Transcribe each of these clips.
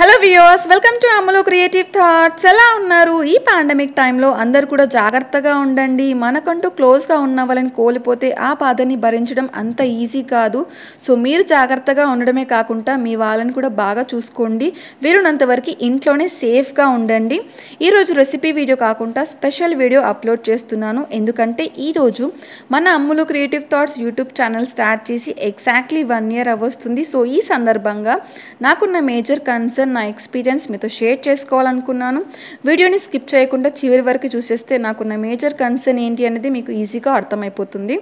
hello viewers welcome to Amalu creative thoughts ఎలా ఉన్నారు ఈ పాండమిక్ టైంలో అందరు కూడా జాగ్రత్తగా ఉండండి మనకంటూ క్లోజ్గా ఉన్న వాళ్ళని కోల్పోతే ఆ బాధని భరించడం అంత ఈజీ కాదు సో మీరు జాగ్రత్తగా ఉండడమే కాకుండా మీ వాళ్ళని కూడా బాగా చూసుకోండి వీరున్నంతవరకు ఇంట్లోనే సేఫ్గా ఉండండి ఈరోజు రెసిపీ వీడియో కాకుండా స్పెషల్ వీడియో అప్లోడ్ చేస్తున్నాను ఎందుకంటే ఈరోజు మన Ammulu creative thoughts YouTube channel start చేసి ఎగ్జాక్ట్లీ వన్ ఇయర్ అవస్తుంది సో ఈ సందర్భంగా నాకున్న మేజర్ కన్సర్న్ చేశాను నా ఎక్స్పీరియన్స్ మీతో షేర్ చేసుకోవాలనుకున్నాను వీడియోని స్కిప్ చేయకుండా చివరి వరకు చూసేస్తే నాకున్న మేజర్ కన్సర్న్ ఏంటి అనేది మీకు ఈజీగా అర్థమైపోతుంది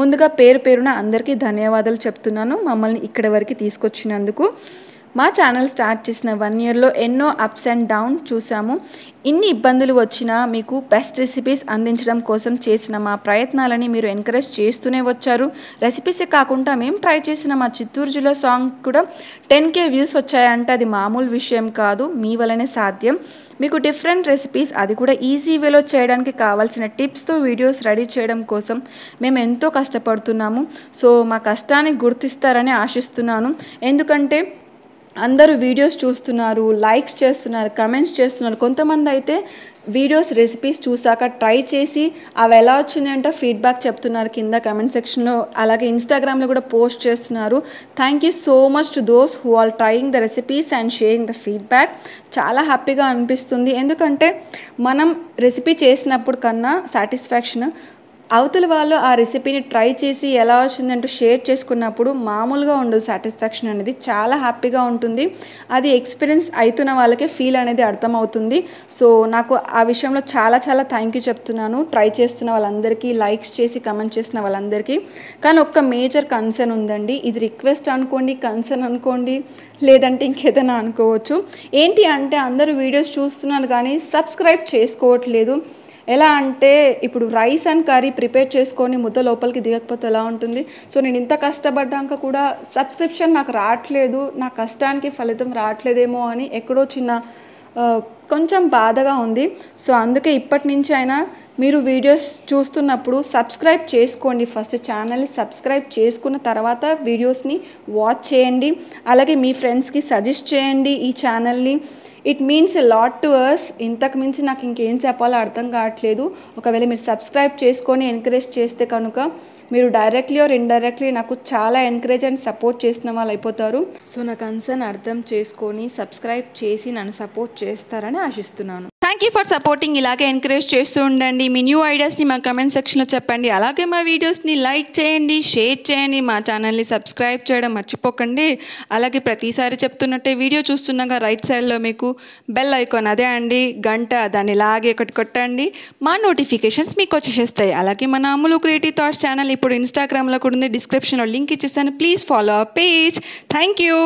ముందుగా పేరు పేరున అందరికీ ధన్యవాదాలు చెప్తున్నాను మమ్మల్ని ఇక్కడ వరకు తీసుకొచ్చినందుకు మా ఛానల్ స్టార్ట్ చేసిన వన్ ఇయర్లో ఎన్నో అప్స్ అండ్ డౌన్ చూసాము ఇన్ని ఇబ్బందులు వచ్చినా మీకు బెస్ట్ రెసిపీస్ అందించడం కోసం చేసిన మా ప్రయత్నాలని మీరు ఎంకరేజ్ చేస్తూనే వచ్చారు రెసిపీసే కాకుండా మేము ట్రై చేసిన మా చిత్తూరు జిల్లా సాంగ్ కూడా టెన్ కే వ్యూస్ వచ్చాయంటే అది మామూలు విషయం కాదు మీ వలనే సాధ్యం మీకు డిఫరెంట్ రెసిపీస్ అది కూడా ఈజీ వేలో చేయడానికి కావాల్సిన టిప్స్తో వీడియోస్ రెడీ చేయడం కోసం మేము ఎంతో కష్టపడుతున్నాము సో మా కష్టాన్ని గుర్తిస్తారని ఆశిస్తున్నాను ఎందుకంటే అందరూ వీడియోస్ చూస్తున్నారు లైక్స్ చేస్తున్నారు కమెంట్స్ చేస్తున్నారు కొంతమంది అయితే వీడియోస్ రెసిపీస్ చూసాక ట్రై చేసి అవి ఎలా వచ్చింది అంటే ఫీడ్బ్యాక్ చెప్తున్నారు కింద కమెంట్ సెక్షన్లో అలాగే ఇన్స్టాగ్రామ్లో కూడా పోస్ట్ చేస్తున్నారు thank you so much to those who are trying the recipes and sharing the feedback చాలా హ్యాపీగా అనిపిస్తుంది ఎందుకంటే మనం రెసిపీ చేసినప్పుడు కన్నా సాటిస్ఫాక్షన్ అవతల వాళ్ళు ఆ రెసిపీని ట్రై చేసి ఎలా వచ్చిందంటూ షేర్ చేసుకున్నప్పుడు మామూలుగా ఉండదు సాటిస్ఫాక్షన్ అనేది చాలా హ్యాపీగా ఉంటుంది అది ఎక్స్పీరియన్స్ అవుతున్న వాళ్ళకే ఫీల్ అనేది అర్థమవుతుంది సో నాకు ఆ విషయంలో చాలా చాలా థ్యాంక్ యూ చెప్తున్నాను ట్రై చేస్తున్న వాళ్ళందరికీ లైక్స్ చేసి కమెంట్ చేసిన వాళ్ళందరికీ కానీ ఒక్క మేజర్ కన్సర్న్ ఉందండి ఇది రిక్వెస్ట్ అనుకోండి కన్సర్న్ అనుకోండి లేదంటే ఇంకేదైనా అనుకోవచ్చు ఏంటి అంటే అందరూ వీడియోస్ చూస్తున్నారు కానీ సబ్స్క్రైబ్ చేసుకోవట్లేదు ఎలా అంటే ఇప్పుడు రైస్ అండ్ కర్రీ ప్రిపేర్ చేసుకొని ముద్ద లోపలికి దిగకపోతే ఎలా ఉంటుంది సో నేను ఇంత కష్టపడ్డాక కూడా సబ్స్క్రిప్షన్ నాకు రావట్లేదు నా కష్టానికి ఫలితం రావట్లేదేమో అని ఎక్కడో చిన్న కొంచెం బాధగా ఉంది సో అందుకే ఇప్పటి నుంచి అయినా మీరు వీడియోస్ చూస్తున్నప్పుడు సబ్స్క్రైబ్ చేసుకోండి ఫస్ట్ ఛానల్ని సబ్స్క్రైబ్ చేసుకున్న తర్వాత వీడియోస్ని వాచ్ చేయండి అలాగే మీ ఫ్రెండ్స్కి సజెస్ట్ చేయండి ఈ ఛానల్ని it means lot to ours ఇంతకు మించి నాకు ఇంకేం చెప్పాలో అర్థం కావట్లేదు ఒకవేళ మీరు సబ్స్క్రైబ్ చేసుకొని ఎంకరేజ్ చేస్తే కనుక మీరు డైరెక్ట్లీ ఆర్ ఇండైరెక్ట్లీ నాకు చాలా ఎంకరేజ్ అండ్ సపోర్ట్ చేసిన వాళ్ళు అయిపోతారు సో నా కన్సర్న్ అర్థం చేసుకొని సబ్స్క్రైబ్ చేసి నన్ను సపోర్ట్ చేస్తారని ఆశిస్తున్నాను థ్యాంక్ యూ ఫర్ సపోర్టింగ్ ఇలాగే ఎంకరేజ్ చేస్తూ ఉండండి మీ న్యూ ఐడియాస్ని మా కమెంట్ సెక్షన్లో చెప్పండి అలాగే మా వీడియోస్ని లైక్ చేయండి షేర్ చేయండి మా ఛానల్ని సబ్స్క్రైబ్ చేయడం మర్చిపోకండి అలాగే ప్రతిసారి చెప్తున్నట్టే వీడియో చూస్తున్నాగా రైట్ సైడ్లో మీకు బెల్ ఐకాన్ అదే అండి గంట దాన్ని ఇలాగే ఒకటి కొట్టండి మా నోటిఫికేషన్స్ మీకు వచ్చేసేస్తాయి అలాగే మన అమ్ములు క్రియేటివ్ థాట్స్ ఛానల్ ఇప్పుడు ఇన్స్టాగ్రామ్లో కూడా ఉంది డిస్క్రిప్షన్లో లింక్ ఇచ్చేసాను please follow page thank you